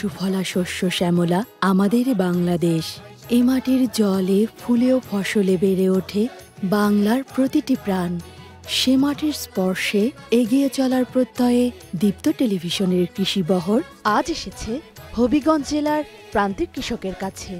সুফলা শস্য শ্যামলা আমাদের বাংলাদেশ এ মাটির জলে ফুলেও ফসলে বেড়ে ওঠে বাংলার প্রতিটি প্রাণ সে মাটির স্পর্শে এগিয়ে চলার প্রত্যয়ে দীপ্ত টেলিভিশনের কৃষি বহর আজ এসেছে হবিগঞ্জ জেলার প্রান্তিক কৃষকের কাছে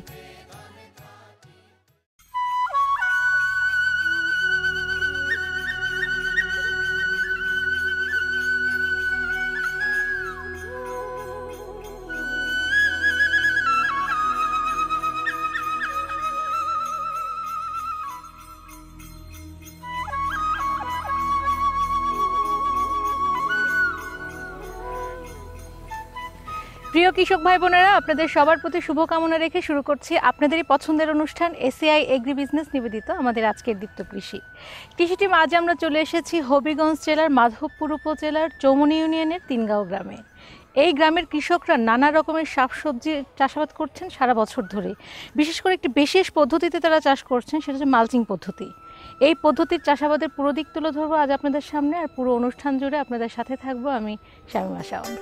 প্রিয় কৃষক ভাই বোনেরা আপনাদের সবার প্রতি শুভকামনা রেখে শুরু করছি আপনাদেরই পছন্দের অনুষ্ঠান এসিআই এগ্রি বিজনেস নিবেদিত আমাদের আজকের দীপ্ত কৃষি কৃষি টিম আজ আমরা চলে এসেছি হবিগঞ্জ জেলার মাধবপুর উপজেলার চৌমনি ইউনিয়নের তিনগাঁও গ্রামে এই গ্রামের কৃষকরা নানা রকমের শাকসবজি চাষাবাদ করছেন সারা বছর ধরে বিশেষ করে একটি বিশেষ পদ্ধতিতে তারা চাষ করছেন সেটা হচ্ছে মালচিং পদ্ধতি এই পদ্ধতির চাষাবাদের পুরো দিক তুলে ধরবো আজ আপনাদের সামনে আর পুরো অনুষ্ঠান জুড়ে আপনাদের সাথে থাকবো আমি শ্যামী আশাওয়াল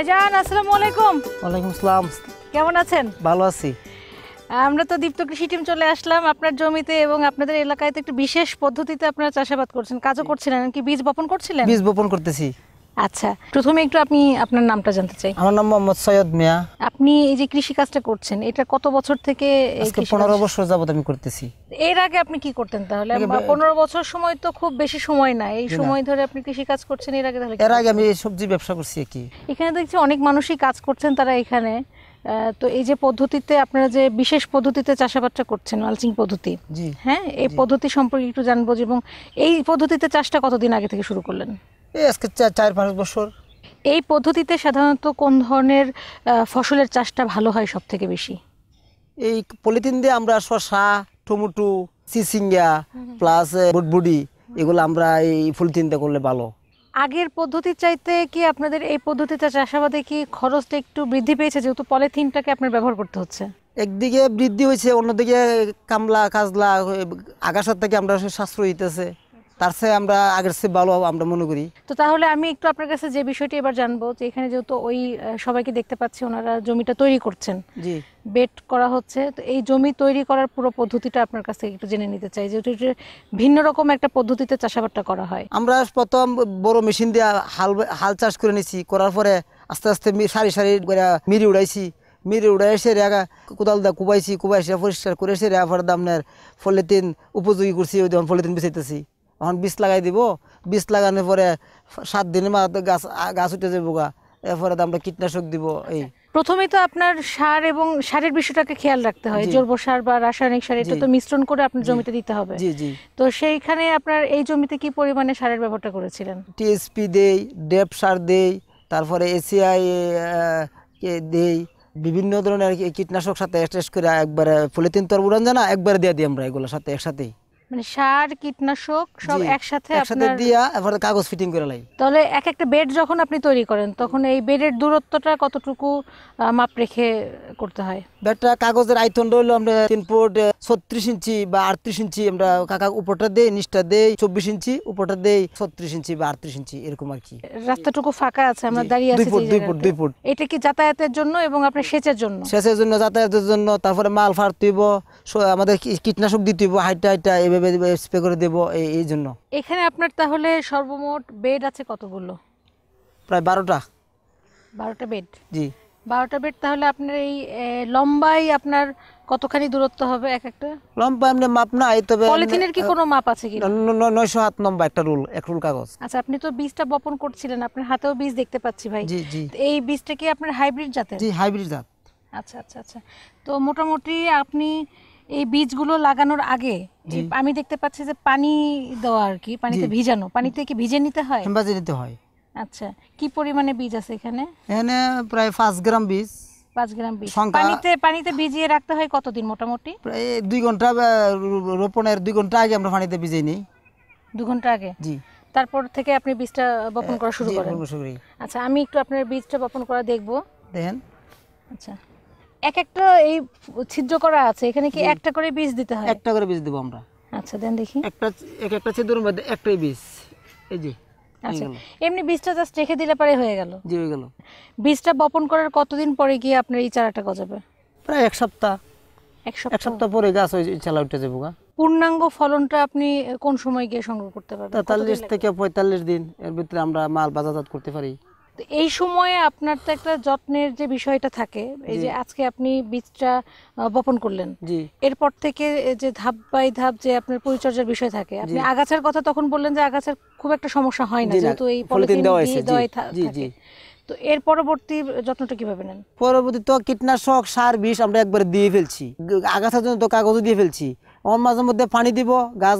ভাইজান আসসালামু আলাইকুম ওয়ালাইকুম আসসালাম কেমন আছেন ভালো আছি আমরা তো দীপ্ত কৃষি টিম চলে আসলাম আপনার জমিতে এবং আপনাদের এলাকায় তো একটু বিশেষ পদ্ধতিতে আপনারা চাষাবাদ করছেন কাজও করছিলেন কি বীজ বপন করছিলেন বীজ বপন করতেছি আচ্ছা প্রথমে একটু আপনি আপনার নামটা জানতে চাই আমার নাম মোহাম্মদ সৈয়দ মিয়া আপনি এই যে কৃষি কাজটা করছেন এটা কত বছর থেকে আজকে 15 বছর যাবত আমি করতেছি এর আগে আপনি কি করতেন তাহলে 15 বছর সময় তো খুব বেশি সময় না এই সময় ধরে আপনি কৃষি কাজ করছেন এর আগে তাহলে এর আগে আমি সবজি ব্যবসা করছি কি এখানে দেখছি অনেক মানুষই কাজ করছেন তারা এখানে তো এই যে পদ্ধতিতে আপনারা যে বিশেষ পদ্ধতিতে চাষাবাদটা করছেন মালচিং পদ্ধতি হ্যাঁ এই পদ্ধতি সম্পর্কে একটু জানবো এবং এই পদ্ধতিতে চাষটা কতদিন আগে থেকে শুরু করলেন এই আজকে চার পাঁচ বছর এই পদ্ধতিতে সাধারণত কোন ধরনের ফসলের চাষটা ভালো হয় সব থেকে বেশি এই পলিথিন দিয়ে আমরা শশা টমেটো সিসিঙ্গা প্লাস বুটবুডি এগুলো আমরা এই পলিথিনটা করলে ভালো আগের পদ্ধতির চাইতে কি আপনাদের এই পদ্ধতিতে চাষাবাদে কি খরচটা একটু বৃদ্ধি পেয়েছে যেহেতু পলিথিনটাকে আপনার ব্যবহার করতে হচ্ছে একদিকে বৃদ্ধি হয়েছে অন্যদিকে কামলা কাজলা আগাছার থেকে আমরা সাশ্রয় দিতেছে তার চেয়ে আমরা আগের চেয়ে ভালো আমরা মনে করি তো তাহলে আমি একটু আপনার কাছে যে বিষয়টি এবার জানবো যে এখানে যেহেতু ওই সবাইকে দেখতে পাচ্ছি ওনারা জমিটা তৈরি করছেন জি বেট করা হচ্ছে তো এই জমি তৈরি করার পুরো পদ্ধতিটা আপনার কাছ থেকে একটু জেনে নিতে চাই যেহেতু ভিন্ন রকম একটা পদ্ধতিতে চাষাবাদটা করা হয় আমরা প্রথম বড় মেশিন দিয়ে হাল হাল চাষ করে নিছি করার পরে আস্তে আস্তে সারি সারি করে মিরি উড়াইছি মিরি উড়াই এসে রেগা কোদাল দা কুবাইছি কুবাইছে পরিষ্কার করে এসে রেগা ফেরত আপনার তিন উপযোগী করছি ওই তিন বেঁচেতেছি তখন বিষ লাগাই দিব বিষ লাগানোর পরে সাত দিনের মা গাছ গাছ উঠে যাবো গা এরপরে আমরা কীটনাশক দিব এই প্রথমে তো আপনার সার এবং সারের বিষয়টাকে খেয়াল রাখতে হয় জৈব সার বা রাসায়নিক সার এটা তো মিশ্রণ করে আপনার জমিতে দিতে হবে জি জি তো সেইখানে আপনার এই জমিতে কি পরিমাণে সারের ব্যবহারটা করেছিলেন টিএসপি দেই ডেপ সার দেই তারপরে এসিআই দেই বিভিন্ন ধরনের কীটনাশক সাথে স্ট্রেস করে একবারে পলিথিন তরবুরান জানা একবারে দিয়ে দিই আমরা এগুলোর সাথে একসাথেই মানে সার কীটনাশক সব একসাথে আপনার দিয়া কাগজ ফিটিং করে তাহলে এক একটা বেড যখন আপনি তৈরি করেন তখন এই বেডের দূরত্বটা কতটুকু মাপ রেখে করতে হয় বেডটা কাগজের আয়তন হলো আমরা তিন ফুট ছত্রিশ ইঞ্চি বা আটত্রিশ ইঞ্চি আমরা কাকা উপরটা দেই নিচটা দেই চব্বিশ ইঞ্চি উপরটা দেই ছত্রিশ ইঞ্চি বা আটত্রিশ ইঞ্চি এরকম আর কি রাস্তাটুকু ফাঁকা আছে আমরা দাঁড়িয়ে আছি দুই ফুট দুই ফুট এটা কি যাতায়াতের জন্য এবং আপনার সেচের জন্য সেচের জন্য যাতায়াতের জন্য তারপরে মাল ফার তুইব আমাদের কীটনাশক দিতে হবে হাইটা হাইটা এইভাবে স্প্রে করে দেবো এই এই জন্য এখানে আপনার তাহলে সর্বমোট বেড আছে কতগুলো প্রায় বারোটা বারোটা বেড জি বারোটা বেড তাহলে আপনার এই লম্বাই আপনার কতখানি দূরত্ব হবে এক একটা লম্বা এমনি মাপ নাই তবে পলিথিনের কি কোনো মাপ আছে কি নয়শো হাত লম্বা একটা রুল এক রুল কাগজ আচ্ছা আপনি তো বীজটা বপন করছিলেন আপনার হাতেও বীজ দেখতে পাচ্ছি ভাই জি জি এই বীজটা কি আপনার হাইব্রিড জাতের জি হাইব্রিড জাত আচ্ছা আচ্ছা আচ্ছা তো মোটামুটি আপনি এই বীজগুলো লাগানোর আগে আমি দেখতে পাচ্ছি যে পানি দেওয়া আর কি পানিতে ভিজানো পানিতে কি ভিজে নিতে হয় ভিজে নিতে হয় আচ্ছা কি পরিমাণে বীজ আছে এখানে এখানে প্রায় পাঁচ গ্রাম বীজ পাঁচ গ্রাম বীজ পানিতে পানিতে ভিজিয়ে রাখতে হয় কতদিন মোটামুটি প্রায় দুই ঘন্টা রোপণের দুই ঘন্টা আগে আমরা পানিতে ভিজে নিই দু ঘন্টা আগে জি তারপর থেকে আপনি বীজটা বপন করা শুরু করেন আচ্ছা আমি একটু আপনার বীজটা বপন করা দেখব দেখেন আচ্ছা এক একটা এই ছিদ্র করা আছে এখানে কি একটা করে বীজ দিতে হয় একটা করে বীজ দেব আমরা আচ্ছা দেন দেখি একটা এক একটা ছিদ্রের মধ্যে একটাই বীজ এই যে আচ্ছা এমনি বীজটা জাস্ট রেখে দিলে পরে হয়ে গেল জি হয়ে গেল বীজটা বপন করার কতদিন পরে গিয়ে আপনার এই চারাটা গজাবে প্রায় এক সপ্তাহ এক সপ্তাহ এক সপ্তাহ পরে গাছ হয়ে চালা উঠে যাবে গা পূর্ণাঙ্গ ফলনটা আপনি কোন সময় গিয়ে সংগ্রহ করতে পারবেন তেতাল্লিশ থেকে পঁয়তাল্লিশ দিন এর ভিতরে আমরা মাল বাজারজাত করতে পারি এই সময়ে আপনার তো একটা যত্নের যে বিষয়টা থাকে এই যে আজকে আপনি বীজটা বপন করলেন এরপর থেকে যে ধাপ বাই ধাপ যে আপনার পরিচর্যার বিষয় থাকে আপনি আগাছার কথা তখন বললেন যে আগাছার খুব একটা সমস্যা হয় না যেহেতু এই পলিথিন দিয়ে তো এর পরবর্তী যত্নটা কিভাবে নেন পরবর্তী তো কীটনাশক সার বিষ আমরা একবার দিয়ে ফেলছি আগাছার জন্য তো কাগজও দিয়ে ফেলছি আমার মাঝে মধ্যে পানি দিব গাছ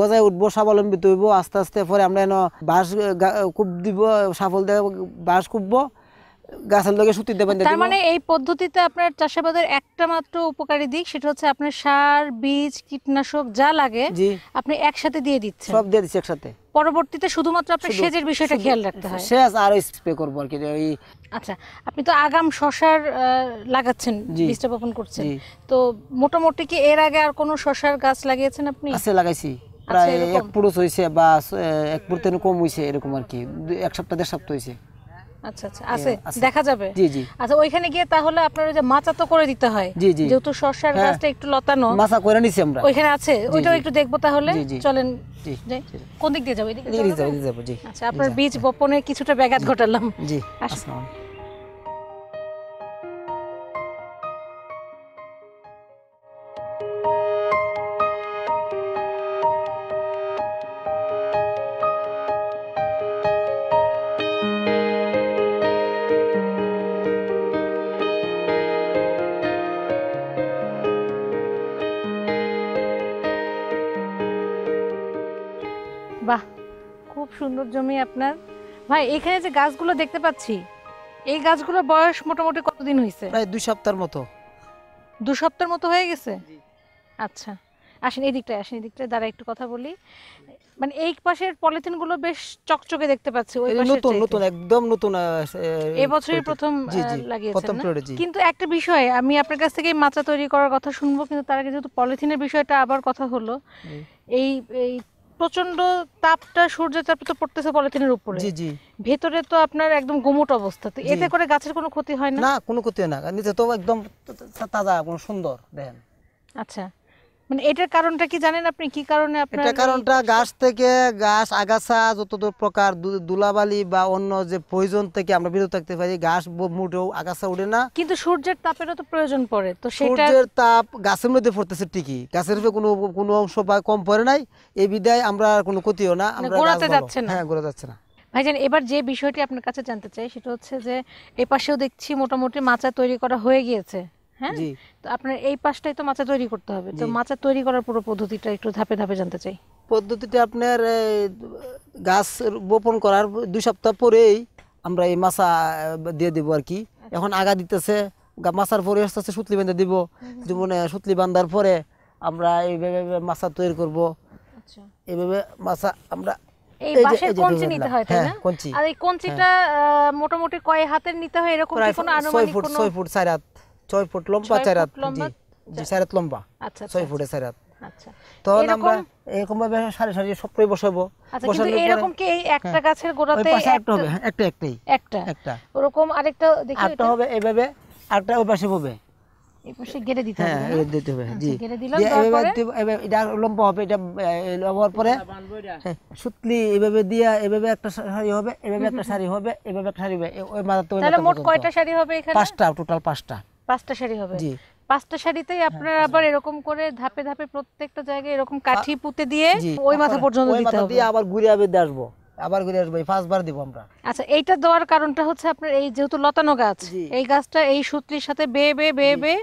গজায় উঠব স্বাবলম্বিত হইব আস্তে আস্তে পরে আমরা এন বাঁশ কূপ দিব সাফল দেব বাঁশ কুপবো গাছের লোকের সুতির দেবেন তার মানে এই পদ্ধতিতে আপনার চাষাবাদের একটা মাত্র উপকারী দিক সেটা হচ্ছে আপনার সার বীজ কীটনাশক যা লাগে আপনি একসাথে দিয়ে দিচ্ছেন সব দিয়ে দিচ্ছি একসাথে পরবর্তীতে শুধুমাত্র আপনার সেজের বিষয়টা খেয়াল রাখতে হয় সেজ আর স্প্রে করব আর কি ওই আচ্ছা আপনি তো আগাম শশার লাগাচ্ছেন বীজটা বপন করছেন তো মোটামুটি কি এর আগে আর কোনো শশার গাছ লাগিয়েছেন আপনি আছে লাগাইছি আচ্ছা, প্রায় এক পুরুষ হয়েছে বা এক পুরুষ কম হয়েছে এরকম আর কি এক সপ্তাহ দেড় সপ্তাহ হয়েছে আচ্ছা, আচ্ছা। হ্যাঁ, আচ্ছা, ওইখানে গিয়ে তাহলে আপনার মাচা তো করে দিতে হয় যেহেতু সরষার হ্যাঁ। গাছটা একটু লতানো মাচা আছে ওইটাও একটু দেখবো তাহলে চলেন কোন দিক দিয়ে যাবো আপনার বীজ বপনে কিছুটা ব্যাঘাত ঘটালাম জি আসসালাম বাহ খুব সুন্দর জমি আপনার ভাই এখানে যে গাছগুলো দেখতে পাচ্ছি এই গাছগুলোর বয়স মোটামুটি কতদিন হয়েছে প্রায় দুই সপ্তাহের মতো দু সপ্তাহের মতো হয়ে গেছে আচ্ছা আসেন এদিকটায় আসেন এদিকটায় দাঁড়া একটু কথা বলি মানে এই পাশের পলিথিন গুলো বেশ চকচকে দেখতে পাচ্ছি ওই পাশে নতুন নতুন একদম নতুন এবছরই প্রথম লাগিয়েছেন কিন্তু একটা বিষয় আমি আপনার কাছ থেকে মাচা তৈরি করার কথা শুনবো কিন্তু তার আগে যেহেতু পলিথিনের বিষয়টা আবার কথা হলো এই এই প্রচন্ড তাপটা সূর্যের তাপ তো পড়তেছে পলিথিনের উপরে জি জি ভেতরে তো আপনার একদম গুমোট অবস্থা তো এতে করে গাছের কোনো ক্ষতি হয় না না কোনো ক্ষতি হয় না নিচে তো একদম তাজা কোনো সুন্দর দেখেন আচ্ছা মানে এটার কারণটা কি জানেন আপনি কি কারণে আপনার এটা কারণটা গাছ থেকে গাছ আগাছা যতদূর প্রকার বা অন্য যে প্রয়োজন থেকে আমরা বিরত থাকতে পারি গাছ আগাছা না কিন্তু সূর্যের তো প্রয়োজন পড়ে তো সেটা সূর্যের তাপ গাছের মধ্যে পড়তেছে ঠিকই গাছের উপরে কোনো কোনো অংশ বা কম পড়ে নাই এই বিদায় আমরা কোনো ক্ষতিও না আমরা গোড়াতে যাচ্ছে না হ্যাঁ যাচ্ছে না ভাইজান এবার যে বিষয়টি আপনার কাছে জানতে চাই সেটা হচ্ছে যে পাশেও দেখছি মোটামুটি মাচা তৈরি করা হয়ে গিয়েছে হ্যাঁ তো আপনার এই পাশটাই তো মাচা তৈরি করতে হবে তো মাচা তৈরি করার পুরো পদ্ধতিটা একটু ধাপে ধাপে জানতে চাই পদ্ধতিটা আপনার গাছ বপন করার দুই সপ্তাহ পরেই আমরা এই মাছা দিয়ে দেবো আর কি আচ্ছা। এখন আগা দিতেছে মাছার পরে আস্তে আস্তে সুতলি বেঁধে দিব জীবনে সুতলি বান্ধার পরে আমরা এইভাবে মাছা তৈরি করব আচ্ছা। এইভাবে মাছা আমরা নিতে হয় তাই হ্যাঁ, কঞ্চিটা হ্যাঁ। মোটামুটি কয় হাতের নিতে হয় এরকম ছয় ফুট ছয় ফুট 4 হাত ছয় ফুট লম্বা চার হাত চার হাত লম্বা আচ্ছা, আচ্ছা, ছয় ফুটে আচ্ছা। চার হাত আমরা এরকম ভাবে সারি সারি বসাবো এরকম কি একটা হ্যাঁ। গাছের গোড়াতে একটা হবে হ্যাঁ, একটা একটাই একটা একটা আরেকটা দেখি একটা হবে এইভাবে আরেকটা ওই পাশে হবে দিতে হবে হ্যাঁ, হবে এটা লম্বা হবে এটা পরে সুতলি এভাবে দিয়া এভাবে একটা শাড়ি হবে এভাবে একটা শাড়ি হবে এভাবে একটা শাড়ি হবে ওই মোট হবে পাঁচটা টোটাল পাঁচটা পাঁচটা শাড়ি হবে জি পাঁচটা শাড়িতেই আপনারা হ্যাঁ। আবার এরকম করে ধাপে ধাপে প্রত্যেকটা জায়গায় এরকম কাঠি পুঁতে দিয়ে ওই মাথা পর্যন্ত দিতে হবে দিয়ে আবার ঘুরে আবার আসবো আবার ঘুরে পাঁচবার আমরা আচ্ছা এইটা দেওয়ার কারণটা হচ্ছে আপনার এই যেহেতু লতানো গাছ এই গাছটা এই সূত্রির সাথে বেয়ে বেয়ে বেয়ে বেয়ে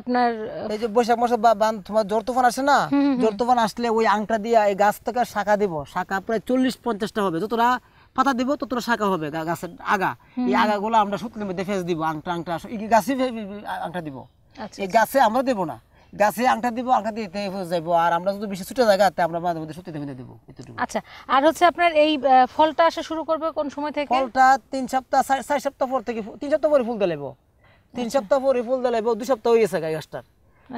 আপনার এই যে বৈশাখ মাসে বান তোমার জোর তুফান আসে না জোর তুফান আসলে ওই আংটা দিয়ে এই গাছ থেকে শাখা দিব শাখা প্রায় চল্লিশ পঞ্চাশটা হবে যতটা পাতা দিব তত শাখা হবে গাছের আগা এই আগাগুলো আমরা শুকনো মধ্যে ফেস দিব আংটা আংটা গাছে আংটা দিব আচ্ছা, এই আচ্ছা। গাছে আমরা দেবো না গাছে আংটা দিব আংটা দিতে আর আমরা যদি বেশি আমরা মাঝে মধ্যে আচ্ছা আর হচ্ছে আপনার এই ফলটা আসা শুরু করবে কোন সময় থেকে ফলটা তিন সপ্তাহ চার সপ্তাহ পর থেকে তিন সপ্তাহ পরে ফুল তিন আচ্ছা। সপ্তাহ পরে ফুল দেলাইবো দুই সপ্তাহ হয়ে গেছে গাছটার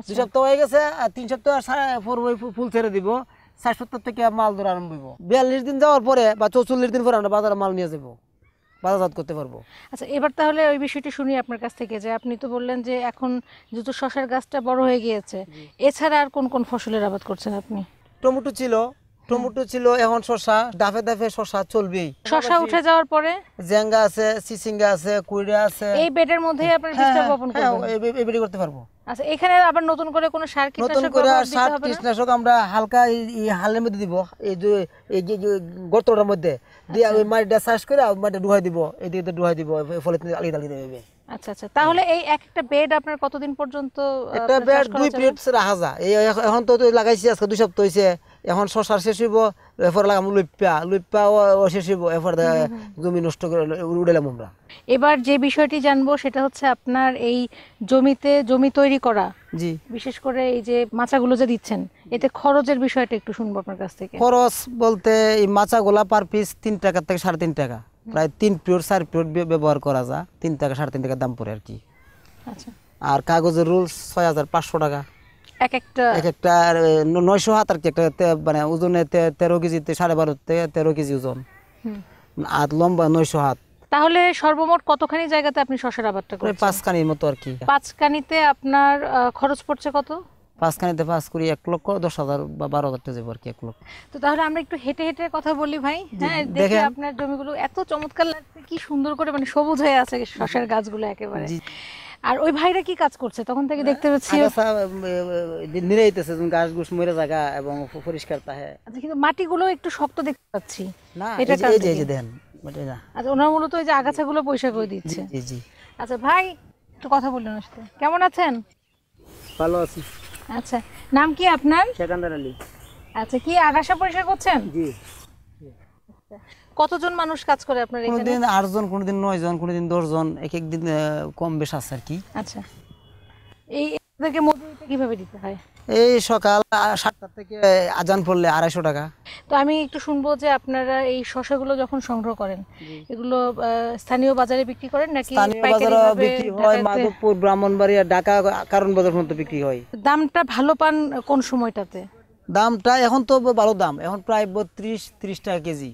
দুই সপ্তাহ হয়ে গেছে আর তিন সপ্তাহ ফুল ছেড়ে দিব ষাট সত্তর থেকে মাল ধরা আরম্ভ হইব বিয়াল্লিশ দিন যাওয়ার পরে বা চৌচল্লিশ দিন পরে আমরা বাজারে মাল নিয়ে যাবো বাজারজাত করতে পারবো আচ্ছা এবার তাহলে ওই বিষয়টি শুনি আপনার কাছ থেকে যে আপনি তো বললেন যে এখন যেহেতু শশার গাছটা বড় হয়ে গিয়েছে এছাড়া আর কোন কোন ফসলের আবাদ করছেন আপনি টমেটো ছিল টমেটো ছিল এখন শশা ডাফে দাফে শশা চলবেই শশা উঠে যাওয়ার পরে জ্যাঙ্গা আছে সিসিঙ্গা আছে কুইড়া আছে এই বেডের মধ্যেই আপনার বীজটা হ্যাঁ, বপন হ্যাঁ, করবেন এই করতে পারবো আচ্ছা এখানে আবার নতুন করে কোনো সার কীটনাশক নতুন করে সার কীটনাশক আমরা হালকা এই হালের মধ্যে দিব এই যে এই যে গর্তটার মধ্যে দিয়ে আচ্ছা। ওই মাটিটা চাষ করে মাটিটা ডুহাই দিব এদিকে ডুহাই দিব ফলে আচ্ছা আচ্ছা তাহলে এই এক একটা বেড আপনার কতদিন পর্যন্ত একটা বেড দুই প্লেট রাখা যায় এই এখন তো লাগাইছি আজকে দুই সপ্তাহ হইছে এখন শশার শেষ হইব এরপর লাগাম লুপ্পা লুপ্পা ও শেষ হইব এরপর জমি নষ্ট করে উড়েলাম আমরা এবার যে বিষয়টি জানবো সেটা হচ্ছে আপনার এই জমিতে জমি তৈরি করা জি বিশেষ করে এই যে মাচাগুলো যে দিচ্ছেন এতে খরচের বিষয়টা একটু শুনবো আপনার কাছ থেকে খরচ বলতে এই মাছাগুলা পার পিস তিন টাকা থেকে সাড়ে তিন টাকা প্রায় তিন পিওর চার পিওর ব্যবহার করা যা তিন টাকা সাড়ে তিন টাকা দাম পড়ে আর কি আচ্ছা আর কাগজের রুলস ছয় হাজার পাঁচশো টাকা নয়শো হাত আর কি একটা মানে ওজনে তেরো সাড়ে বারো তেরো কেজি ওজন আর লম্বা নয়শো হাত তাহলে সর্বমোট কতখানি জায়গাতে আপনি আবাদটা করেন পাঁচখানির মতো আর কি পাঁচখানিতে আপনার খরচ পড়ছে কত পাঁচখানিতে পাঁচ করি এক লক্ষ দশ হাজার বা বারো হাজার টাকা আর কি এক লক্ষ তো তাহলে আমরা একটু হেঁটে হেঁটে কথা বলি ভাই হ্যাঁ দেখে আপনার জমিগুলো এত চমৎকার লাগছে কি সুন্দর করে মানে সবুজ হয়ে আছে শশার গাছগুলো একেবারে আর ওই ভাইরা কি কাজ করছে তখন থেকে দেখতে পাচ্ছি আচ্ছা, নিরাইতেছে গাছ গুছ মরে জায়গা এবং পরিষ্কার তাহে আচ্ছা কিন্তু মাটিগুলো একটু শক্ত দেখতে পাচ্ছি না এটা এই যে এই যে দেন আচ্ছা ওনার মূলত ওই যে আগাছাগুলো পয়সা করে দিচ্ছে জি জি আচ্ছা ভাই একটু কথা বলুন ওর সাথে কেমন আছেন ভালো আছি আচ্ছা নাম কি আপনার সেকান্দার আলী আচ্ছা কি আগাছা পরিষ্কার করছেন জি আচ্ছা, কতজন মানুষ কাজ করে আপনার এখানে কোনদিন 8 জন কোনদিন 9 জন কোনদিন 10 জন এক এক দিন কম বেশ আছে আর কি আচ্ছা এই এদেরকে মজুরিটা কিভাবে দিতে হয় এই সকাল 7টা থেকে আজান পড়লে 250 টাকা তো আমি একটু শুনবো যে আপনারা এই শশাগুলো যখন সংগ্রহ করেন এগুলো স্থানীয় বাজারে বিক্রি করেন নাকি স্থানীয় বাজারে বিক্রি হয় মাধবপুর ব্রাহ্মণবাড়িয়া ঢাকা কারণ বাজার পর্যন্ত বিক্রি হয় দামটা ভালো পান কোন সময়টাতে দামটা এখন তো ভালো দাম এখন প্রায় 32 30 টাকা কেজি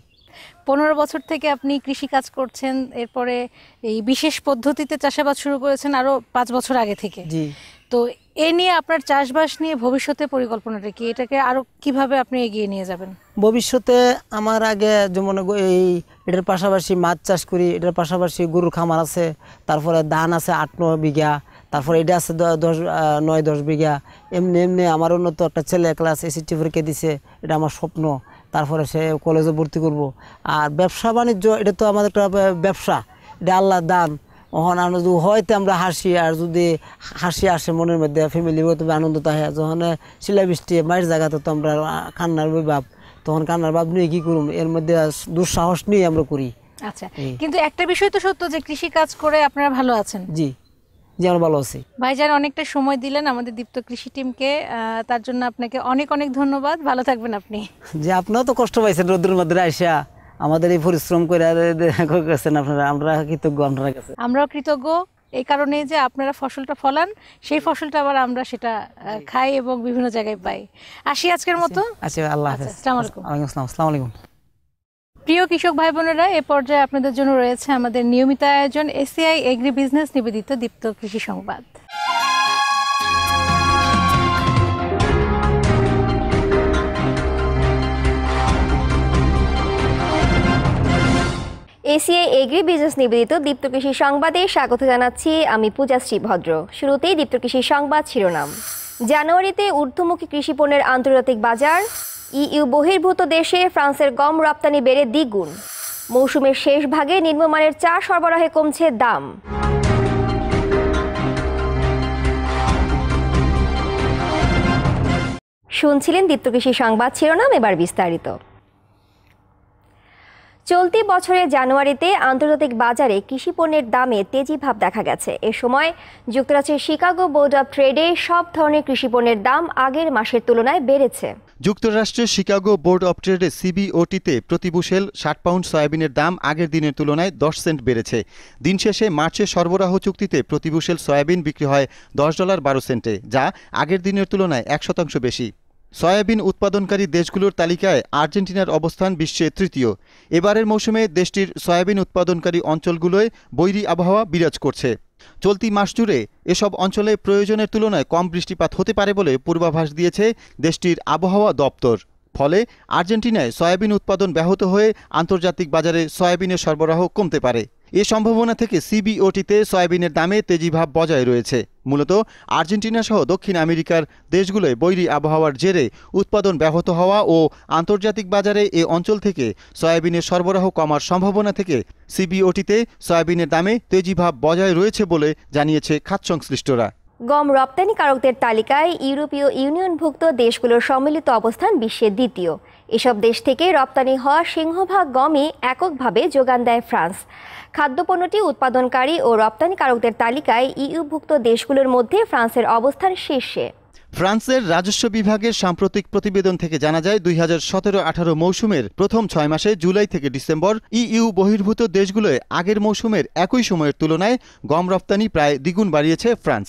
পনেরো বছর থেকে আপনি কৃষি কাজ করছেন এরপরে এই বিশেষ পদ্ধতিতে চাষাবাদ শুরু করেছেন আরো পাঁচ বছর আগে থেকে তো এ নিয়ে আপনার চাষবাস নিয়ে ভবিষ্যতে পরিকল্পনাটা কি এটাকে আরো কিভাবে আপনি এগিয়ে নিয়ে যাবেন ভবিষ্যতে আমার আগে যেমন এই এটার পাশাপাশি মাছ চাষ করি এটার পাশাপাশি গরুর খামার আছে তারপরে ধান আছে আট ন বিঘা তারপরে এটা আছে দশ নয় দশ বিঘা এমনি এমনি আমার অন্যত একটা ছেলে ক্লাস এসি টিভরিকে দিছে এটা আমার স্বপ্ন তারপরে সে কলেজে ভর্তি করব আর ব্যবসা বাণিজ্য এটা তো আমাদের একটা ব্যবসা এটা আল্লাহ দান তখন আনন্দ হয়তো আমরা হাসি আর যদি হাসি আসে মনের মধ্যে ফ্যামিলিও তবে আনন্দ থাকে যখন শিলা বৃষ্টি মায়ের জায়গাতে তো আমরা কান্নার বাপ তখন কান্নার বাপ নিয়ে কী করুন এর মধ্যে দুঃসাহস নিয়ে আমরা করি আচ্ছা কিন্তু একটা বিষয় তো সত্য যে কৃষি কাজ করে আপনারা ভালো আছেন জি যেমন আমরা ভালো ভাই ভাইজান অনেকটা সময় দিলেন আমাদের দীপ্ত কৃষি টিমকে তার জন্য আপনাকে অনেক অনেক ধন্যবাদ ভালো থাকবেন আপনি যে আপনারা তো কষ্ট পাইছেন রোদ্রের মধ্যে আইসা আমাদের এই পরিশ্রম করে আপনারা আমরা কৃতজ্ঞ আপনারা কাছে আমরাও কৃতজ্ঞ এই কারণে যে আপনারা ফসলটা ফলান সেই ফসলটা আবার আমরা সেটা খাই এবং বিভিন্ন জায়গায় পাই আসি আজকের মতো আচ্ছা, আচ্ছা আল্লাহ হাফেজ আসসালামু আচ্ছা, আসসালামু আলাইকুম প্রিয় কৃষক ভাই বোনেরা এ পর্যায়ে আপনাদের জন্য রয়েছে আমাদের নিয়মিত আয়োজন এসিআই এগ্রি বিজনেস নিবেদিত দীপ্ত কৃষি সংবাদ এসিআই এগ্রি বিজনেস নিবেদিত দীপ্ত কৃষি সংবাদে স্বাগত জানাচ্ছি আমি শ্রী ভদ্র শুরুতেই দীপ্ত কৃষি সংবাদ শিরোনাম জানুয়ারিতে ঊর্ধ্বমুখী কৃষি পণ্যের আন্তর্জাতিক বাজার ইইউ বহির্ভূত দেশে ফ্রান্সের গম রপ্তানি বেড়ে দ্বিগুণ মৌসুমের শেষ ভাগে নিম্নমানের চা সরবরাহে কমছে দাম শুনছিলেন দীপ্তকৃষি সংবাদ শিরোনাম এবার বিস্তারিত চলতি বছরের জানুয়ারিতে আন্তর্জাতিক বাজারে কৃষি পণ্যের দামে তেজি ভাব দেখা গেছে এ সময় যুক্তরাষ্ট্রের শিকাগো বোর্ড অব ট্রেডে সব ধরনের কৃষি পণ্যের দাম আগের মাসের তুলনায় বেড়েছে যুক্তরাষ্ট্রের শিকাগো বোর্ড অব ট্রেডে সিবিওটিতে প্রতি বুশেল ষাট পাউন্ড সয়াবিনের দাম আগের দিনের তুলনায় দশ সেন্ট বেড়েছে দিন শেষে মার্চে সরবরাহ চুক্তিতে প্রতি বুশেল সয়াবিন বিক্রি হয় দশ ডলার বারো সেন্টে যা আগের দিনের তুলনায় এক শতাংশ বেশি সয়াবিন উৎপাদনকারী দেশগুলোর তালিকায় আর্জেন্টিনার অবস্থান বিশ্বে তৃতীয় এবারের মৌসুমে দেশটির সয়াবিন উৎপাদনকারী অঞ্চলগুলোয় বৈরী আবহাওয়া বিরাজ করছে চলতি মাস জুড়ে এসব অঞ্চলে প্রয়োজনের তুলনায় কম বৃষ্টিপাত হতে পারে বলে পূর্বাভাস দিয়েছে দেশটির আবহাওয়া দপ্তর ফলে আর্জেন্টিনায় সয়াবিন উৎপাদন ব্যাহত হয়ে আন্তর্জাতিক বাজারে সয়াবিনের সরবরাহ কমতে পারে এ সম্ভাবনা থেকে সিবিওটিতে সয়াবিনের দামে তেজিভাব বজায় রয়েছে মূলত আর্জেন্টিনা সহ দক্ষিণ আমেরিকার দেশগুলোয় বৈরী আবহাওয়ার জেরে উৎপাদন ব্যাহত হওয়া ও আন্তর্জাতিক বাজারে এ অঞ্চল থেকে সয়াবিনের সরবরাহ কমার সম্ভাবনা থেকে সিবিওটিতে সয়াবিনের দামে তেজিভাব বজায় রয়েছে বলে জানিয়েছে খাত সংশ্লিষ্টরা গম রপ্তানিকারকদের তালিকায় ইউরোপীয় ইউনিয়নভুক্ত দেশগুলোর সম্মিলিত অবস্থান বিশ্বের দ্বিতীয় এসব দেশ থেকে রপ্তানি হওয়া সিংহভাগ গমই এককভাবে যোগান দেয় ফ্রান্স খাদ্যপণ্যটি উৎপাদনকারী ও রপ্তানিকারকদের তালিকায় ইইউভুক্ত দেশগুলোর মধ্যে ফ্রান্সের অবস্থান শীর্ষে ফ্রান্সের রাজস্ব বিভাগের সাম্প্রতিক প্রতিবেদন থেকে জানা যায় দুই হাজার সতেরো আঠারো মৌসুমের প্রথম ছয় মাসে জুলাই থেকে ডিসেম্বর ইইউ বহির্ভূত দেশগুলোয় আগের মৌসুমের একই সময়ের তুলনায় গম রপ্তানি প্রায় দ্বিগুণ বাড়িয়েছে ফ্রান্স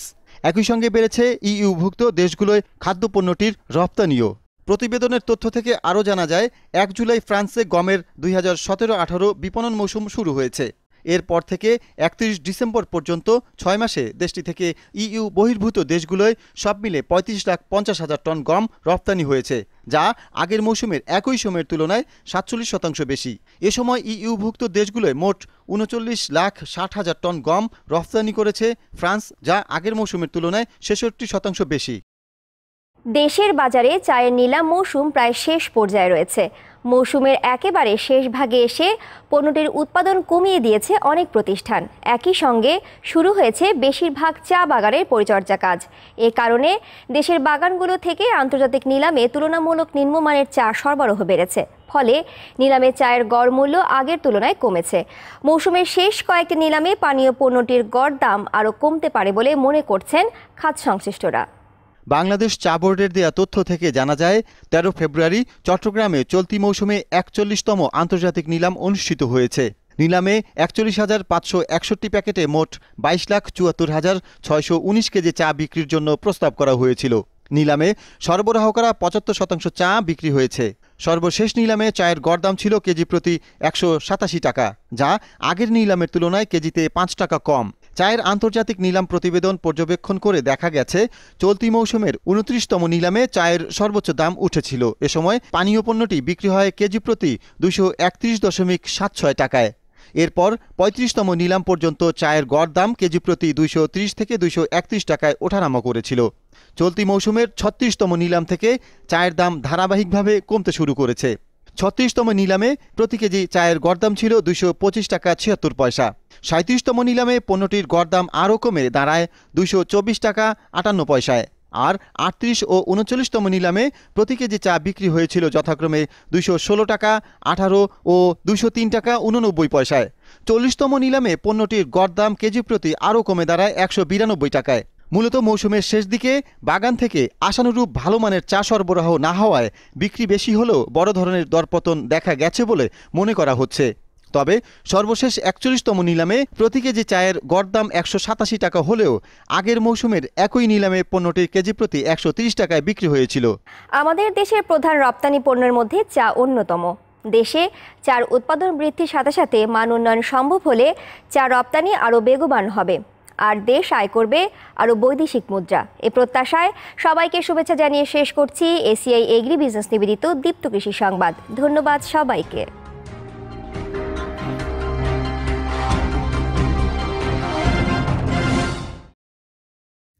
একই সঙ্গে বেড়েছে ইইউভুক্ত দেশগুলোয় খাদ্যপণ্যটির রপ্তানিও প্রতিবেদনের তথ্য থেকে আরও জানা যায় এক জুলাই ফ্রান্সে গমের দুই হাজার সতেরো আঠারো বিপণন মৌসুম শুরু হয়েছে এরপর থেকে একত্রিশ ডিসেম্বর পর্যন্ত ছয় মাসে দেশটি থেকে ইইউ বহির্ভূত দেশগুলোয় সব মিলে পঁয়ত্রিশ লাখ পঞ্চাশ হাজার টন গম রপ্তানি হয়েছে যা আগের মৌসুমের একই সময়ের তুলনায় সাতচল্লিশ শতাংশ বেশি এ সময় ইইউভুক্ত দেশগুলোয় মোট উনচল্লিশ লাখ ষাট হাজার টন গম রপ্তানি করেছে ফ্রান্স যা আগের মৌসুমের তুলনায় ছেষট্টি শতাংশ বেশি দেশের বাজারে চায়ের নিলাম মৌসুম প্রায় শেষ পর্যায়ে রয়েছে মৌসুমের একেবারে শেষ ভাগে এসে পণ্যটির উৎপাদন কমিয়ে দিয়েছে অনেক প্রতিষ্ঠান একই সঙ্গে শুরু হয়েছে বেশিরভাগ চা বাগানের পরিচর্যা কাজ এ কারণে দেশের বাগানগুলো থেকে আন্তর্জাতিক নিলামে তুলনামূলক নিম্নমানের চা সরবরাহ বেড়েছে ফলে নিলামে চায়ের গড় মূল্য আগের তুলনায় কমেছে মৌসুমের শেষ কয়েকটি নিলামে পানীয় পণ্যটির গড় দাম আরও কমতে পারে বলে মনে করছেন খাত সংশ্লিষ্টরা বাংলাদেশ চা বোর্ডের দেয়া তথ্য থেকে জানা যায় তেরো ফেব্রুয়ারি চট্টগ্রামে চলতি মৌসুমে একচল্লিশতম আন্তর্জাতিক নিলাম অনুষ্ঠিত হয়েছে নিলামে একচল্লিশ হাজার পাঁচশো একষট্টি প্যাকেটে মোট বাইশ লাখ চুয়াত্তর হাজার ছয়শো উনিশ কেজি চা বিক্রির জন্য প্রস্তাব করা হয়েছিল নিলামে সরবরাহ করা পঁচাত্তর শতাংশ চা বিক্রি হয়েছে সর্বশেষ নিলামে চায়ের গড়দাম ছিল কেজি প্রতি একশো সাতাশি টাকা যা আগের নিলামের তুলনায় কেজিতে পাঁচ টাকা কম চায়ের আন্তর্জাতিক নিলাম প্রতিবেদন পর্যবেক্ষণ করে দেখা গেছে চলতি মৌসুমের উনত্রিশতম নিলামে চায়ের সর্বোচ্চ দাম উঠেছিল এ সময় পানীয় পণ্যটি বিক্রি হয় কেজি প্রতি দুশো একত্রিশ দশমিক সাত ছয় টাকায় এরপর পঁয়ত্রিশতম নিলাম পর্যন্ত চায়ের গড় দাম কেজি প্রতি দুইশো থেকে দুইশো টাকায় ওঠানামা করেছিল চলতি মৌসুমের ছত্রিশতম নিলাম থেকে চায়ের দাম ধারাবাহিকভাবে কমতে শুরু করেছে ছত্রিশতম নিলামে প্রতি কেজি চায়ের গড়দাম ছিল দুইশো পঁচিশ টাকা ছিয়াত্তর পয়সা সাঁত্রিশতম নিলামে পণ্যটির গড়দাম আরও কমে দাঁড়ায় দুইশো চব্বিশ টাকা আটান্ন পয়সায় আর আটত্রিশ ও উনচল্লিশতম নিলামে প্রতি কেজি চা বিক্রি হয়েছিল যথাক্রমে দুশো ষোলো টাকা আঠারো ও দুশো তিন টাকা উননব্বই পয়সায় চল্লিশতম নিলামে পণ্যটির গড়দাম কেজি প্রতি আরও কমে দাঁড়ায় একশো বিরানব্বই টাকায় মূলত মৌসুমের শেষ দিকে বাগান থেকে আশানুরূপ ভালো মানের চা সরবরাহ না হওয়ায় বিক্রি বেশি হলেও বড় ধরনের দরপতন দেখা গেছে বলে মনে করা হচ্ছে তবে সর্বশেষ একচল্লিশতম নিলামে প্রতি কেজি চায়ের গড়দাম একশো সাতাশি টাকা হলেও আগের মৌসুমের একই নিলামে পণ্যটি কেজি প্রতি একশো টাকায় বিক্রি হয়েছিল আমাদের দেশের প্রধান রপ্তানি পণ্যের মধ্যে চা অন্যতম দেশে চার উৎপাদন বৃদ্ধির সাথে সাথে মান উন্নয়ন সম্ভব হলে চা রপ্তানি আরও বেগবান হবে আর দেশ আয় করবে আরও বৈদেশিক মুদ্রা এ প্রত্যাশায় সবাইকে শুভেচ্ছা জানিয়ে শেষ করছি এসিআই এগ্রি বিজনেস নিবেদিত দীপ্ত কৃষি সংবাদ ধন্যবাদ সবাইকে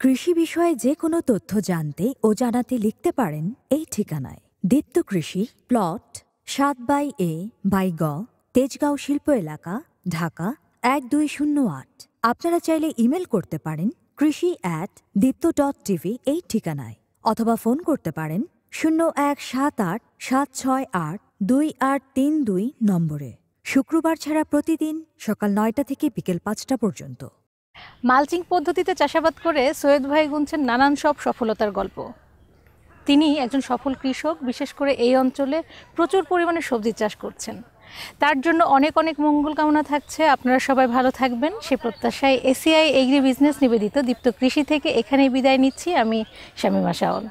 কৃষি বিষয়ে যে কোনো তথ্য জানতে ও জানাতে লিখতে পারেন এই ঠিকানায় দীপ্ত কৃষি প্লট সাত বাই এ বাই গ তেজগাঁও শিল্প এলাকা ঢাকা এক দুই শূন্য আট আপনারা চাইলে ইমেল করতে পারেন কৃষি অ্যাট দীপ্ত ডট টিভি এই ঠিকানায় অথবা ফোন করতে পারেন শূন্য এক সাত আট সাত ছয় আট দুই আট তিন দুই নম্বরে শুক্রবার ছাড়া প্রতিদিন সকাল নয়টা থেকে বিকেল পাঁচটা পর্যন্ত মালচিং পদ্ধতিতে চাষাবাদ করে সৈয়দ ভাই গুনছেন নানান সব সফলতার গল্প তিনি একজন সফল কৃষক বিশেষ করে এই অঞ্চলে প্রচুর পরিমাণে সবজি চাষ করছেন তার জন্য অনেক অনেক মঙ্গল কামনা থাকছে আপনারা সবাই ভালো থাকবেন সে প্রত্যাশায় এসিআই এগ্রি বিজনেস নিবেদিত দীপ্ত কৃষি থেকে এখানেই বিদায় নিচ্ছি আমি শামীমা শাওয়াল